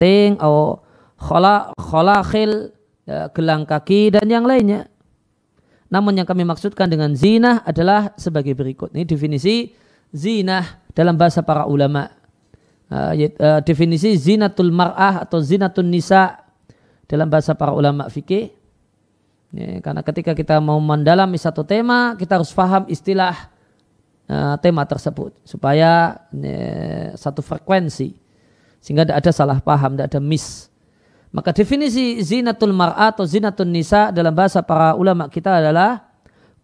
ting atau khala, khalakhil ya, gelang kaki dan yang lainnya. Namun yang kami maksudkan dengan zina adalah sebagai berikut. Ini definisi zina dalam bahasa para ulama. Uh, uh, definisi zinatul mar'ah atau tul nisa dalam bahasa para ulama fikih. Ya, karena ketika kita mau mendalami satu tema, kita harus faham istilah uh, tema tersebut supaya uh, satu frekuensi sehingga tidak ada salah paham, tidak ada miss. Maka definisi zinatul mar'a atau zinatul nisa dalam bahasa para ulama kita adalah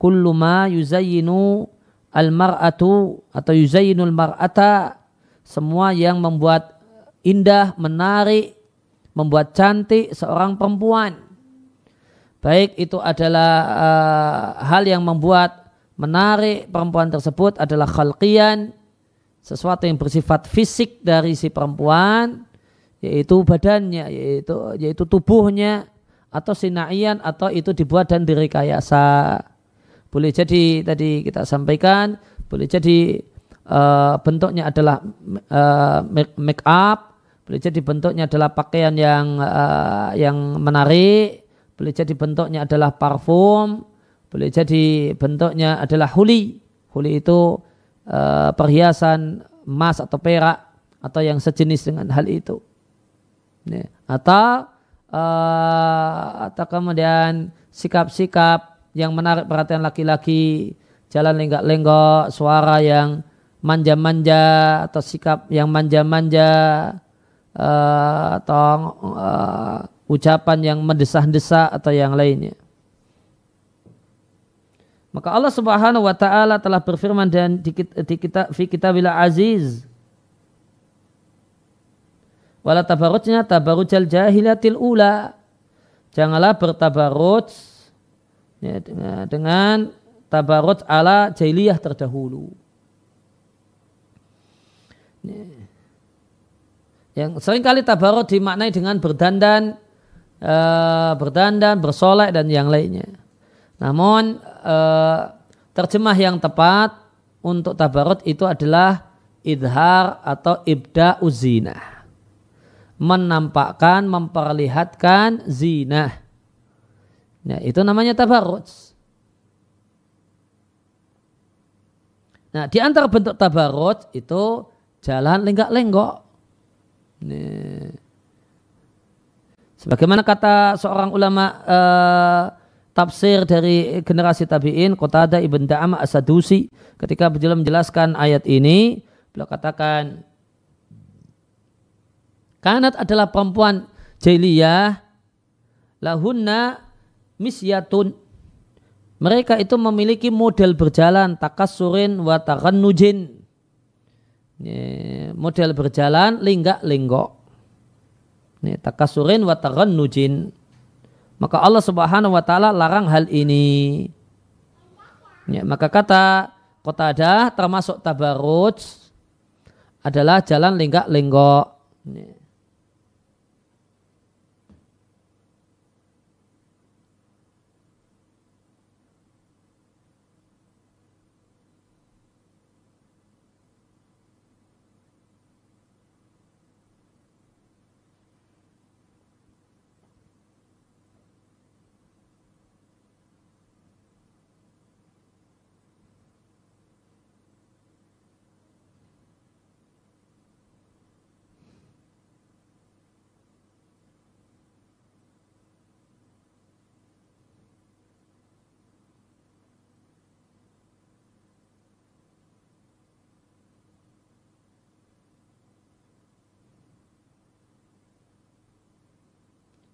kullu ma yuzayyinu al mar'atu atau yuzayyinul mar'ata semua yang membuat indah, menarik, membuat cantik seorang perempuan. Baik itu adalah uh, hal yang membuat menarik perempuan tersebut adalah khalqiyan sesuatu yang bersifat fisik dari si perempuan yaitu badannya yaitu yaitu tubuhnya atau sinaian atau itu dibuat dan direkayasa boleh jadi tadi kita sampaikan boleh jadi uh, bentuknya adalah uh, make up boleh jadi bentuknya adalah pakaian yang uh, yang menarik boleh jadi bentuknya adalah parfum boleh jadi bentuknya adalah huli huli itu Eh, perhiasan emas atau perak atau yang sejenis dengan hal itu. Ya. Atau uh, atau kemudian sikap-sikap yang menarik perhatian laki-laki, jalan lenggak-lenggok, suara yang manja-manja atau sikap yang manja-manja uh, atau uh, ucapan yang mendesah-desah atau yang lainnya. Maka Allah Subhanahu wa taala telah berfirman dan di, di kita fi kitabil aziz. Wala tabarujnya tabarujal jahilatil ula. Janganlah bertabaruj ya, dengan, dengan tabaruj ala jahiliyah terdahulu. Ya. Yang seringkali tabarut dimaknai dengan berdandan, e, berdandan, bersolek dan yang lainnya. Namun eh, terjemah yang tepat untuk tabarut itu adalah idhar atau ibda uzina. Menampakkan, memperlihatkan zina. Nah, ya, itu namanya tabarut. Nah, di antara bentuk tabarut itu jalan lenggak-lenggok. Sebagaimana kata seorang ulama eh, tafsir dari generasi tabi'in Qatada Ibn ibunda As-Sadusi ketika beliau menjelaskan ayat ini beliau katakan kanat adalah perempuan jahiliyah lahunna misyatun mereka itu memiliki model berjalan takasurin wa nujin model berjalan linggak linggok takasurin wa nujin maka Allah Subhanahu wa taala larang hal ini. Ya, maka kata kota Qatadah termasuk tabarruj adalah jalan lenggak-lenggok. Ya.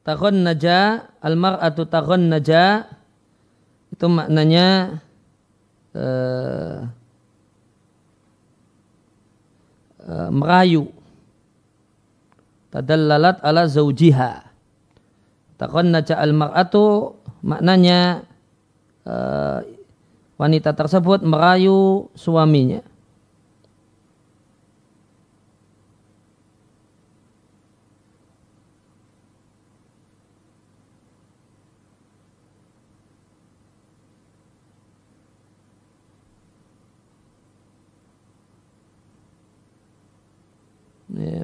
Takon naja, almar atau takon naja itu maknanya uh, uh, merayu. Tadallalat ala zaujiha. Tahun naja atau maknanya uh, wanita tersebut merayu suaminya.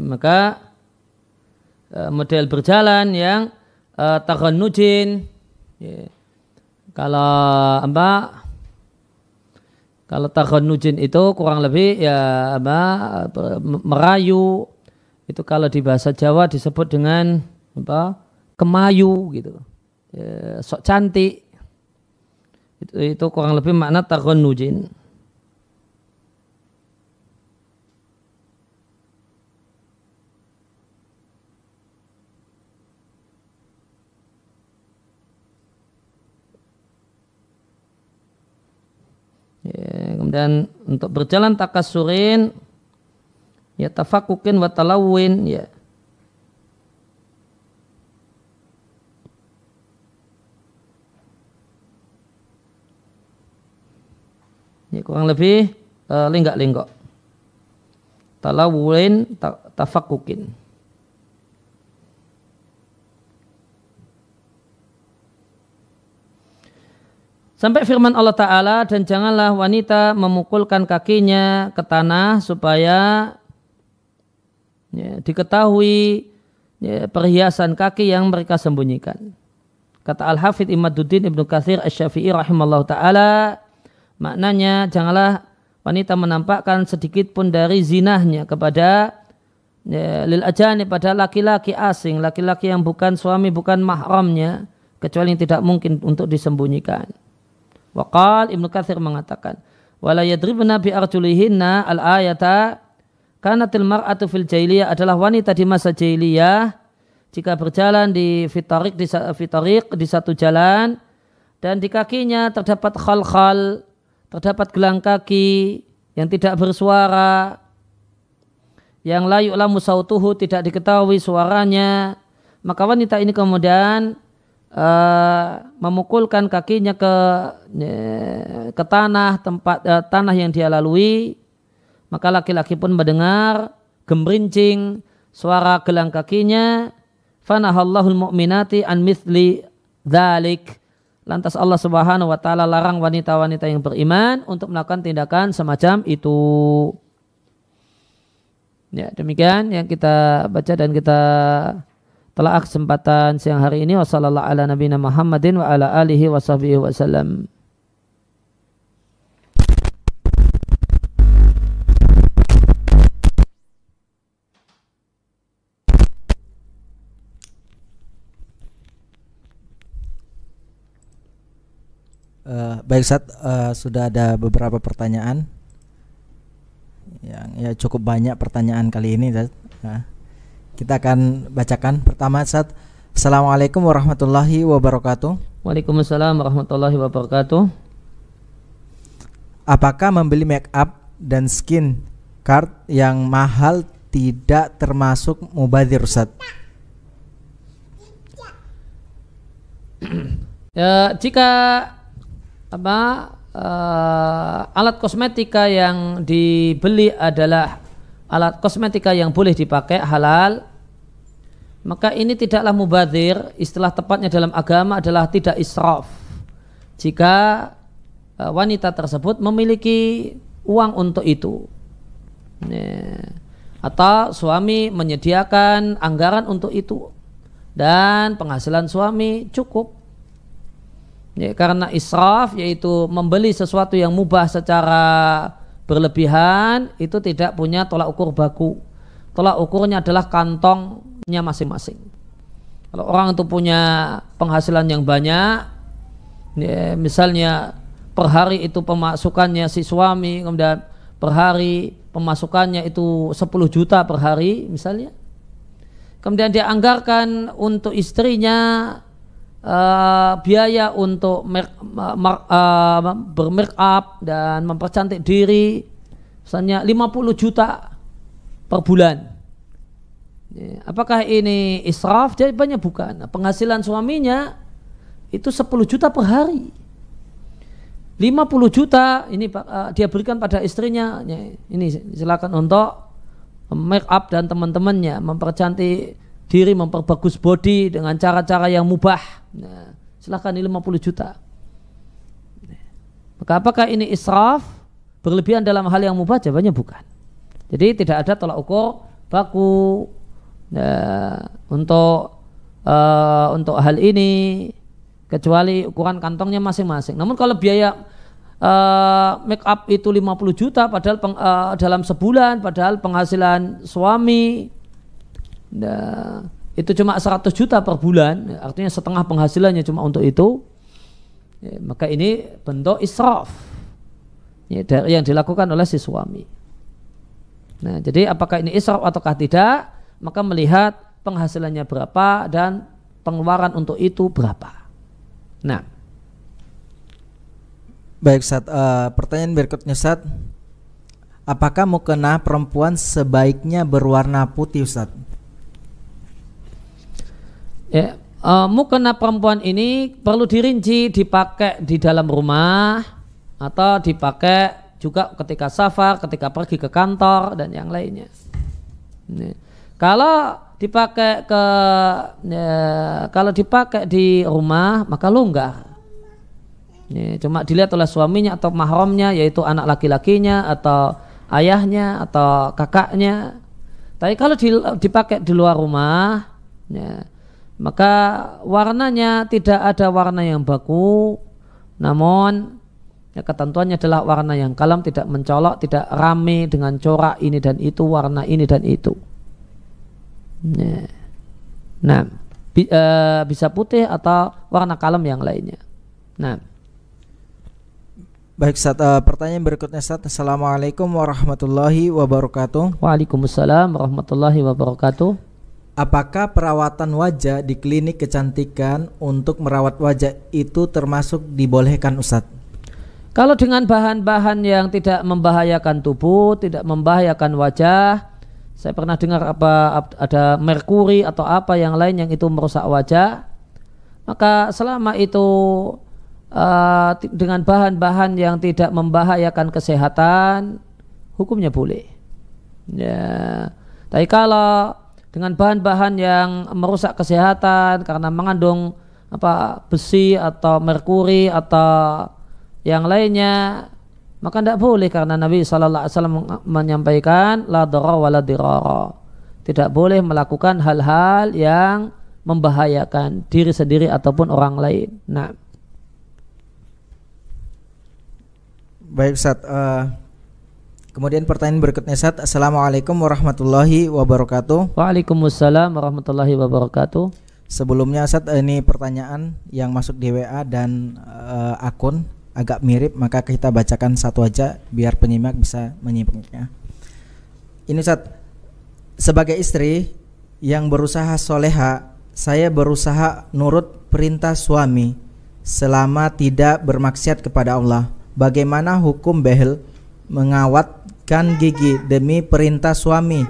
maka e, model berjalan yang uh, e, nujin, ya. kalau apa kalau nujin itu kurang lebih ya apa e, merayu itu kalau di bahasa Jawa disebut dengan apa kemayu gitu ya, sok cantik itu, kurang lebih makna nujin. dan untuk berjalan takasurin ya tafakukin wa talawin ya ya kurang lebih uh, linggak-linggok talawin ta tafakukin Sampai firman Allah Ta'ala dan janganlah wanita memukulkan kakinya ke tanah supaya ya, diketahui ya, perhiasan kaki yang mereka sembunyikan. Kata Al-Hafidh Imaduddin Ibnu Kathir Asyafi'i rahimallahu ta'ala maknanya janganlah wanita menampakkan sedikit pun dari zinahnya kepada ya, lil ajani pada laki-laki asing, laki-laki yang bukan suami, bukan mahramnya kecuali yang tidak mungkin untuk disembunyikan. Waqal Ibnu Katsir mengatakan, "Wala yadribna bi arjulihinna al-ayata kanatil mar'atu fil jahiliyah adalah wanita di masa jahiliyah jika berjalan di fitarik di, fitarik, di satu jalan dan di kakinya terdapat khal-khal, terdapat gelang kaki yang tidak bersuara, yang layu lamu sautuhu tidak diketahui suaranya, maka wanita ini kemudian uh, memukulkan kakinya ke ke tanah tempat uh, tanah yang dia lalui maka laki-laki pun mendengar gemerincing suara gelang kakinya fanahallahul mu'minati an mithli dzalik lantas Allah Subhanahu wa taala larang wanita-wanita yang beriman untuk melakukan tindakan semacam itu ya demikian yang kita baca dan kita telah kesempatan siang hari ini wasallallahu ala nabiyina Muhammadin wa ala alihi wa wasallam. Uh, eh, baik saat uh, eh, sudah ada beberapa pertanyaan yang ya cukup banyak pertanyaan kali ini Zat. Nah. Kita akan bacakan pertama saat Assalamualaikum warahmatullahi wabarakatuh. Waalaikumsalam warahmatullahi wabarakatuh. Apakah membeli make up dan skin card yang mahal tidak termasuk mubadir Ustaz? ya, jika apa uh, alat kosmetika yang dibeli adalah alat kosmetika yang boleh dipakai halal maka ini tidaklah mubadir istilah tepatnya dalam agama adalah tidak israf jika e, wanita tersebut memiliki uang untuk itu atau suami menyediakan anggaran untuk itu dan penghasilan suami cukup ya, karena israf yaitu membeli sesuatu yang mubah secara berlebihan itu tidak punya tolak ukur baku tolak ukurnya adalah kantongnya masing-masing kalau orang itu punya penghasilan yang banyak ya, misalnya per hari itu pemasukannya si suami kemudian per hari pemasukannya itu 10 juta per hari misalnya kemudian dia anggarkan untuk istrinya uh, biaya untuk make, eh, uh, bermake up dan mempercantik diri misalnya 50 juta per bulan. Apakah ini israf? Jawabannya bukan. Nah, penghasilan suaminya itu 10 juta per hari. 50 juta ini uh, dia berikan pada istrinya. Ini silakan untuk make up dan teman-temannya mempercantik diri, memperbagus body dengan cara-cara yang mubah Nah, silahkan ini 50 juta. Maka nah, apakah ini israf berlebihan dalam hal yang mubah? Jawabannya bukan. Jadi tidak ada tolak ukur baku ya, untuk uh, untuk hal ini kecuali ukuran kantongnya masing-masing. Namun kalau biaya uh, make up itu 50 juta padahal peng, uh, dalam sebulan padahal penghasilan suami nah, itu cuma 100 juta per bulan, artinya setengah penghasilannya cuma untuk itu, ya, maka ini bentuk israf ya, dari yang dilakukan oleh si suami. Nah, jadi apakah ini israf ataukah tidak, maka melihat penghasilannya berapa dan pengeluaran untuk itu berapa. Nah, baik saat uh, eh, pertanyaan berikutnya saat apakah mukena perempuan sebaiknya berwarna putih Ustaz? ya, uh, mukena perempuan ini perlu dirinci dipakai di dalam rumah atau dipakai juga ketika safar, ketika pergi ke kantor dan yang lainnya. Ini. Kalau dipakai ke ya, kalau dipakai di rumah maka longgar. ini cuma dilihat oleh suaminya atau mahramnya yaitu anak laki-lakinya atau ayahnya atau kakaknya. Tapi kalau dipakai di luar rumah ya, maka warnanya tidak ada warna yang baku namun ya ketentuannya adalah warna yang kalem, tidak mencolok tidak rame dengan corak ini dan itu warna ini dan itu ya. nah bi, e, bisa putih atau warna kalem yang lainnya nah Baik, saat, uh, e, pertanyaan berikutnya saat Assalamualaikum warahmatullahi wabarakatuh. Waalaikumsalam warahmatullahi wabarakatuh. Apakah perawatan wajah di klinik kecantikan untuk merawat wajah itu termasuk dibolehkan Ustadz? Kalau dengan bahan-bahan yang tidak membahayakan tubuh, tidak membahayakan wajah, saya pernah dengar apa ada merkuri atau apa yang lain yang itu merusak wajah, maka selama itu uh, dengan bahan-bahan yang tidak membahayakan kesehatan, hukumnya boleh. Ya, tapi kalau dengan bahan-bahan yang merusak kesehatan karena mengandung apa besi atau merkuri atau yang lainnya maka tidak boleh karena Nabi Shallallahu Alaihi Wasallam menyampaikan la dora wala tidak boleh melakukan hal-hal yang membahayakan diri sendiri ataupun orang lain. Nah, baik saat. uh, eh, Kemudian pertanyaan berikutnya Sat. Assalamualaikum warahmatullahi wabarakatuh. Waalaikumsalam warahmatullahi wabarakatuh. Sebelumnya Sat ini pertanyaan yang masuk di WA dan uh, akun agak mirip maka kita bacakan satu aja biar penyimak bisa menyimaknya. Ini Sat sebagai istri yang berusaha soleha, saya berusaha nurut perintah suami selama tidak bermaksiat kepada Allah. Bagaimana hukum behel mengawat menggigitkan gigi demi perintah suami.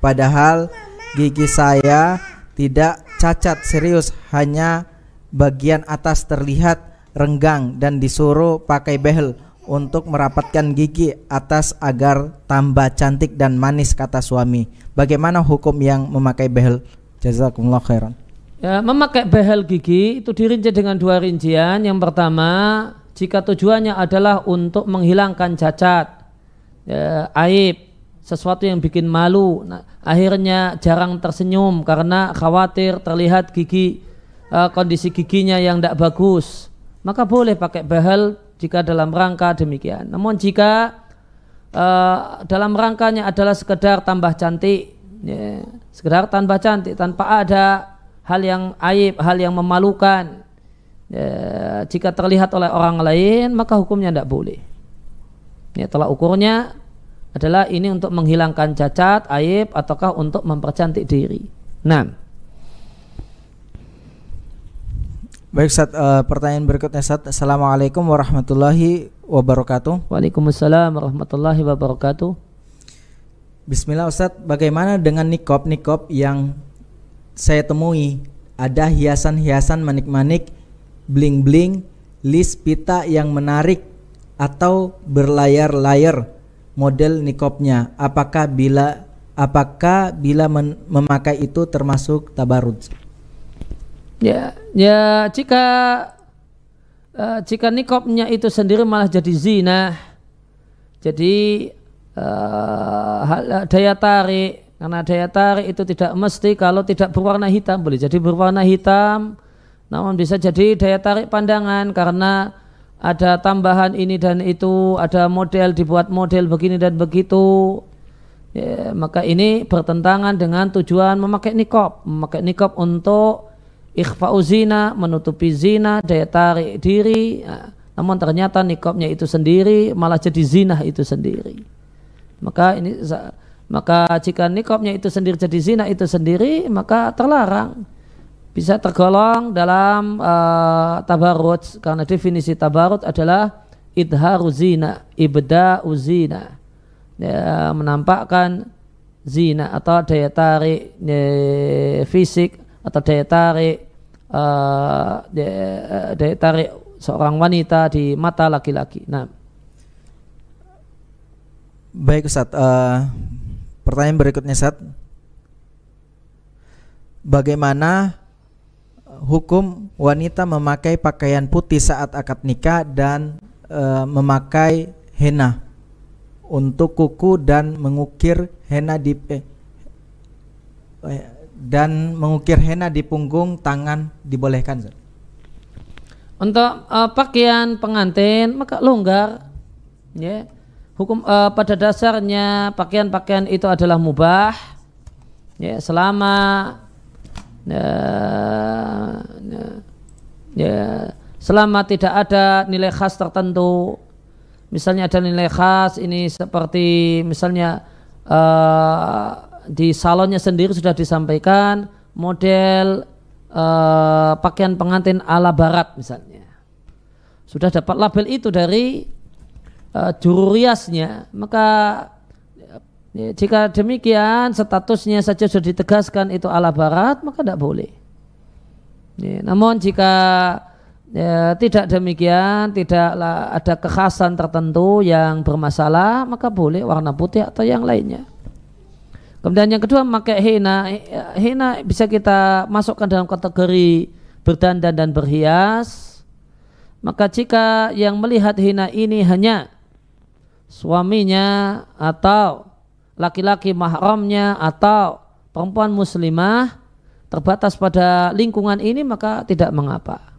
Padahal gigi saya tidak cacat serius, hanya bagian atas terlihat renggang dan disuruh pakai behel untuk merapatkan gigi atas agar tambah cantik dan manis kata suami. Bagaimana hukum yang memakai behel? Jazakumullah khairan. Ya, memakai behel gigi itu dirinci dengan dua rincian. Yang pertama, jika tujuannya adalah untuk menghilangkan cacat ya, aib sesuatu yang bikin malu nah, akhirnya jarang tersenyum karena khawatir terlihat gigi uh, kondisi giginya yang tidak bagus maka boleh pakai behel jika dalam rangka demikian namun jika uh, dalam rangkanya adalah sekedar tambah cantik ya, sekedar tambah cantik tanpa ada hal yang aib hal yang memalukan ya, jika terlihat oleh orang lain maka hukumnya tidak boleh ini ya, tolak ukurnya adalah ini untuk menghilangkan cacat, aib, ataukah untuk mempercantik diri. Nah, baik saat uh, eh, pertanyaan berikutnya saat Assalamualaikum warahmatullahi wabarakatuh. Waalaikumsalam warahmatullahi wabarakatuh. Bismillah Ustaz, bagaimana dengan nikob nikob yang saya temui ada hiasan-hiasan manik-manik, bling-bling, list pita yang menarik atau berlayar-layar model nikopnya apakah bila apakah bila men, memakai itu termasuk tabarut ya ya jika uh, jika nikopnya itu sendiri malah jadi zina jadi uh, daya tarik karena daya tarik itu tidak mesti kalau tidak berwarna hitam boleh jadi berwarna hitam namun bisa jadi daya tarik pandangan karena ada tambahan ini dan itu, ada model dibuat model begini dan begitu. Ya, maka ini bertentangan dengan tujuan memakai nikop, memakai nikop untuk ikhfa'u zina, menutupi zina, daya tarik diri. ya, namun ternyata nikopnya itu sendiri malah jadi zina itu sendiri. Maka ini maka jika nikopnya itu sendiri jadi zina itu sendiri maka terlarang bisa tergolong dalam uh, tabarut karena definisi tabarut adalah idharu zina, ibda uzina. Ya, menampakkan zina atau daya tarik ya, fisik atau daya tarik uh, eh, daya, eh, daya tarik seorang wanita di mata laki-laki. Nah. Baik Ustaz, uh, pertanyaan berikutnya Ustaz. Bagaimana hukum wanita memakai pakaian putih saat akad nikah dan e, memakai henna untuk kuku dan mengukir henna di eh, dan mengukir henna di punggung tangan dibolehkan. Untuk uh, pakaian pengantin maka longgar, ya. Yeah. Hukum uh, pada dasarnya pakaian-pakaian itu adalah mubah, ya. Yeah. Selama Ya, ya, ya, selama tidak ada nilai khas tertentu misalnya ada nilai khas ini seperti misalnya uh, di salonnya sendiri sudah disampaikan model uh, pakaian pengantin ala barat misalnya sudah dapat label itu dari uh, juru riasnya maka Ya, jika demikian statusnya saja sudah ditegaskan itu ala barat maka tidak boleh. Ya, namun jika ya, tidak demikian, tidaklah ada kekhasan tertentu yang bermasalah maka boleh warna putih atau yang lainnya. Kemudian yang kedua memakai hina. Hina bisa kita masukkan dalam kategori berdandan dan berhias. Maka jika yang melihat hina ini hanya suaminya atau laki-laki mahramnya atau perempuan muslimah terbatas pada lingkungan ini maka tidak mengapa.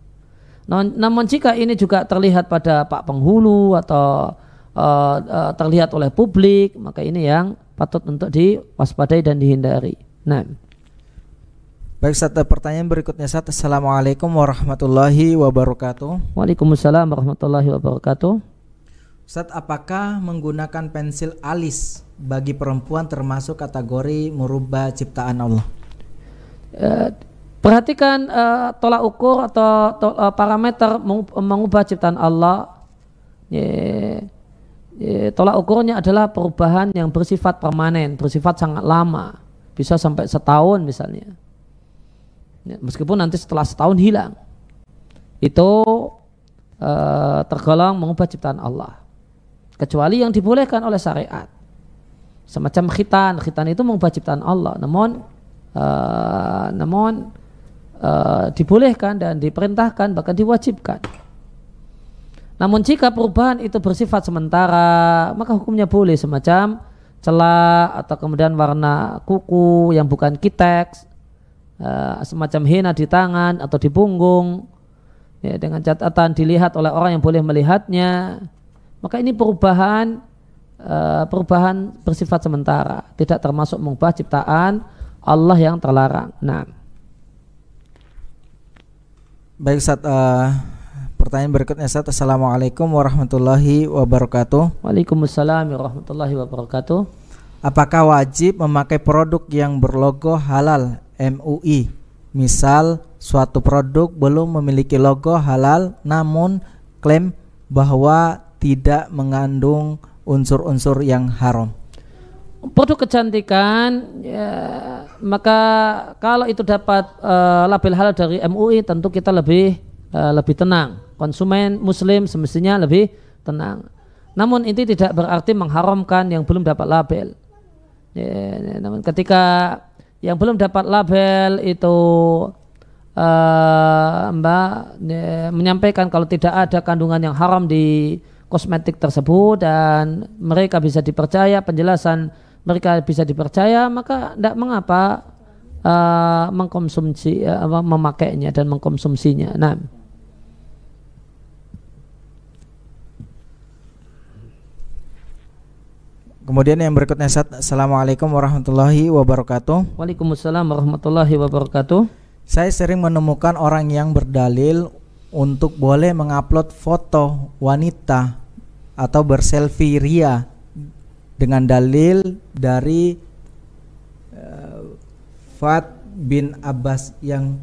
Namun jika ini juga terlihat pada pak penghulu atau uh, uh, terlihat oleh publik maka ini yang patut untuk diwaspadai dan dihindari. Nah. Baik, satu pertanyaan berikutnya Sat. Assalamualaikum warahmatullahi wabarakatuh. Waalaikumsalam warahmatullahi wabarakatuh. Ustaz, apakah menggunakan pensil alis bagi perempuan termasuk kategori merubah ciptaan Allah? Uh, perhatikan uh, tolak ukur atau to, uh, parameter mengubah ciptaan Allah. Yeah, yeah, tolak ukurnya adalah perubahan yang bersifat permanen, bersifat sangat lama, bisa sampai setahun misalnya. Yeah, meskipun nanti setelah setahun hilang, itu uh, tergolong mengubah ciptaan Allah kecuali yang dibolehkan oleh syariat. Semacam khitan, khitan itu mengubah ciptaan Allah, namun uh, namun uh, dibolehkan dan diperintahkan bahkan diwajibkan. Namun jika perubahan itu bersifat sementara, maka hukumnya boleh semacam celah atau kemudian warna kuku yang bukan kiteks, uh, eh, semacam hina di tangan atau di punggung, ya, dengan catatan dilihat oleh orang yang boleh melihatnya, maka ini perubahan eh, perubahan bersifat sementara, tidak termasuk mengubah ciptaan Allah yang terlarang. Nah. Baik saat uh, eh, pertanyaan berikutnya saat Assalamualaikum warahmatullahi wabarakatuh. Waalaikumsalam warahmatullahi wabarakatuh. Apakah wajib memakai produk yang berlogo halal MUI? Misal suatu produk belum memiliki logo halal namun klaim bahwa tidak mengandung unsur-unsur yang haram. Produk kecantikan, ya, maka kalau itu dapat uh, label halal dari MUI, tentu kita lebih uh, lebih tenang. Konsumen Muslim semestinya lebih tenang. Namun ini tidak berarti mengharamkan yang belum dapat label. Ya, ya namun ketika yang belum dapat label itu uh, Mbak ya, menyampaikan kalau tidak ada kandungan yang haram di kosmetik tersebut dan mereka bisa dipercaya penjelasan mereka bisa dipercaya maka tidak mengapa uh, mengkonsumsi uh, memakainya dan mengkonsumsinya. Nah, Kemudian yang berikutnya saat Assalamualaikum warahmatullahi wabarakatuh. Waalaikumsalam warahmatullahi wabarakatuh. Saya sering menemukan orang yang berdalil untuk boleh mengupload foto wanita atau berselfie ria dengan dalil dari uh, eh, Fat bin Abbas yang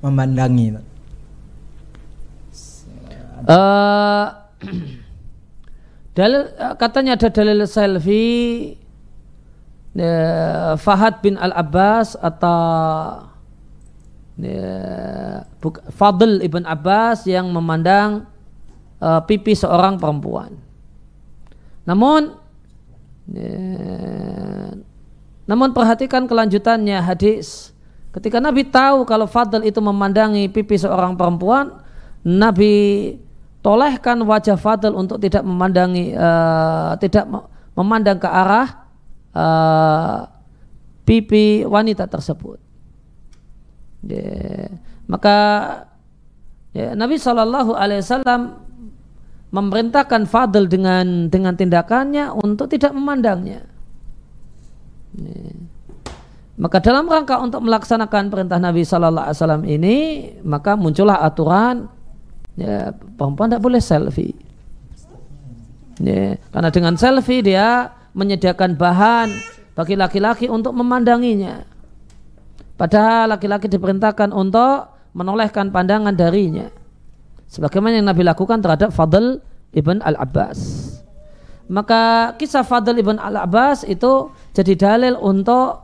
memandangi. Uh, dalil eh, katanya ada dalil selfie uh, Fahad bin Al Abbas atau Fadl ibn Abbas yang memandang uh, pipi seorang perempuan. Namun ya, namun perhatikan kelanjutannya hadis. Ketika Nabi tahu kalau Fadl itu memandangi pipi seorang perempuan, Nabi tolehkan wajah Fadl untuk tidak memandangi uh, tidak memandang ke arah uh, pipi wanita tersebut. Ya, maka ya, Nabi Shallallahu Alaihi Wasallam memerintahkan Fadl dengan dengan tindakannya untuk tidak memandangnya. Ya. Maka dalam rangka untuk melaksanakan perintah Nabi Shallallahu Alaihi Wasallam ini, maka muncullah aturan ya, perempuan tidak boleh selfie. Ya, karena dengan selfie dia menyediakan bahan bagi laki-laki untuk memandanginya. Padahal laki-laki diperintahkan untuk menolehkan pandangan darinya. Sebagaimana yang Nabi lakukan terhadap Fadl ibn Al-Abbas. Maka kisah Fadl ibn Al-Abbas itu jadi dalil untuk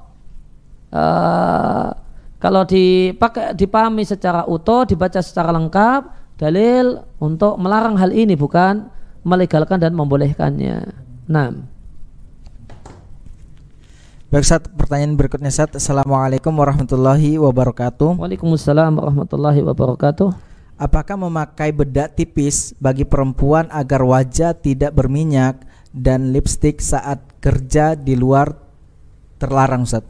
uh, kalau dipakai dipahami secara utuh, dibaca secara lengkap, dalil untuk melarang hal ini bukan melegalkan dan membolehkannya. 6. Baik Ustaz, pertanyaan berikutnya Ustaz. Assalamualaikum warahmatullahi wabarakatuh. Waalaikumsalam warahmatullahi wabarakatuh. Apakah memakai bedak tipis bagi perempuan agar wajah tidak berminyak dan lipstick saat kerja di luar terlarang Ustaz?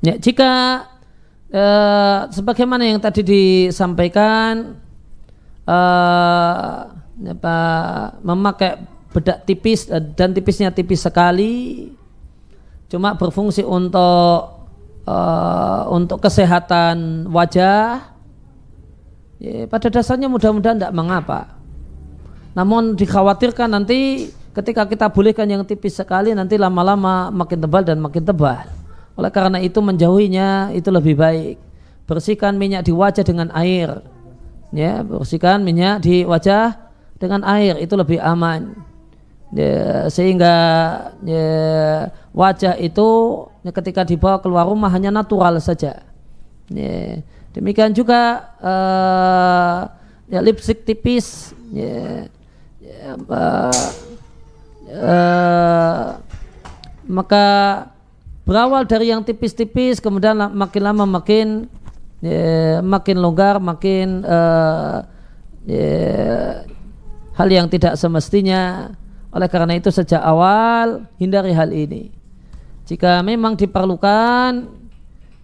Ya, jika eh, sebagaimana yang tadi disampaikan uh, apa, memakai bedak tipis uh, dan tipisnya tipis sekali cuma berfungsi untuk uh, untuk kesehatan wajah ya, pada dasarnya mudah-mudahan tidak mengapa namun dikhawatirkan nanti ketika kita bolehkan yang tipis sekali nanti lama-lama makin tebal dan makin tebal oleh karena itu menjauhinya itu lebih baik bersihkan minyak di wajah dengan air ya bersihkan minyak di wajah dengan air itu lebih aman ya, sehingga ya, wajah itu ya, ketika dibawa keluar rumah hanya natural saja ya, demikian juga uh, ya, lipstick tipis ya, ya, uh, uh, maka berawal dari yang tipis-tipis kemudian makin lama makin ya, makin longgar, makin uh, ya, hal yang tidak semestinya. Oleh karena itu sejak awal hindari hal ini. Jika memang diperlukan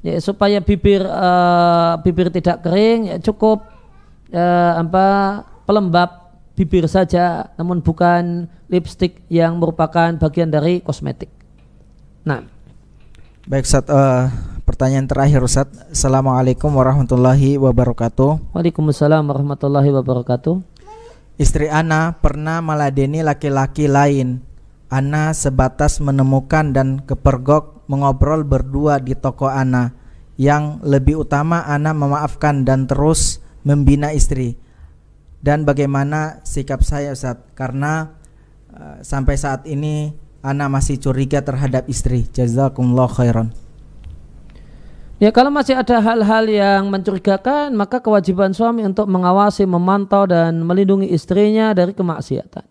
ya supaya bibir uh, bibir tidak kering ya cukup uh, apa pelembab bibir saja namun bukan lipstick yang merupakan bagian dari kosmetik. Nah, baik saat uh, pertanyaan terakhir Ustaz. Assalamualaikum warahmatullahi wabarakatuh. Waalaikumsalam warahmatullahi wabarakatuh. Istri Ana pernah meladeni laki-laki lain. Ana sebatas menemukan dan kepergok mengobrol berdua di toko Ana. Yang lebih utama Ana memaafkan dan terus membina istri. Dan bagaimana sikap saya Ustaz? Karena uh, sampai saat ini Ana masih curiga terhadap istri. Jazakumullah khairan. Ya kalau masih ada hal-hal yang mencurigakan maka kewajiban suami untuk mengawasi, memantau dan melindungi istrinya dari kemaksiatan.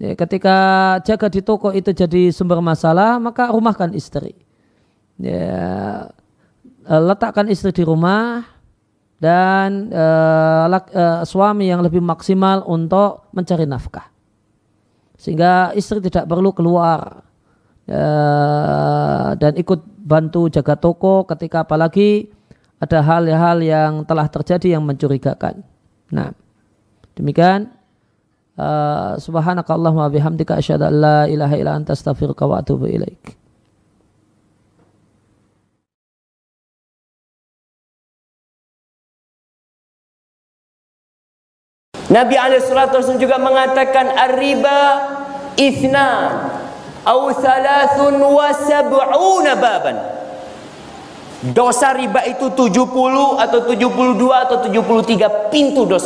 Ya, ketika jaga di toko itu jadi sumber masalah maka rumahkan istri. Ya, eh, letakkan istri di rumah dan uh, lak, uh, suami yang lebih maksimal untuk mencari nafkah sehingga istri tidak perlu keluar Eh, dan ikut bantu jaga toko ketika apalagi ada hal-hal yang telah terjadi yang mencurigakan. Nah, demikian uh, subhanakallahumma bihamdika asyhadu an la ilaha illa anta astaghfiruka wa atubu ilaik. Nabi alaihi salatu juga mengatakan ar-riba itsnan au thalathun wa sab'una baban. Dosa riba itu 70 atau 72 atau 73 pintu dosa.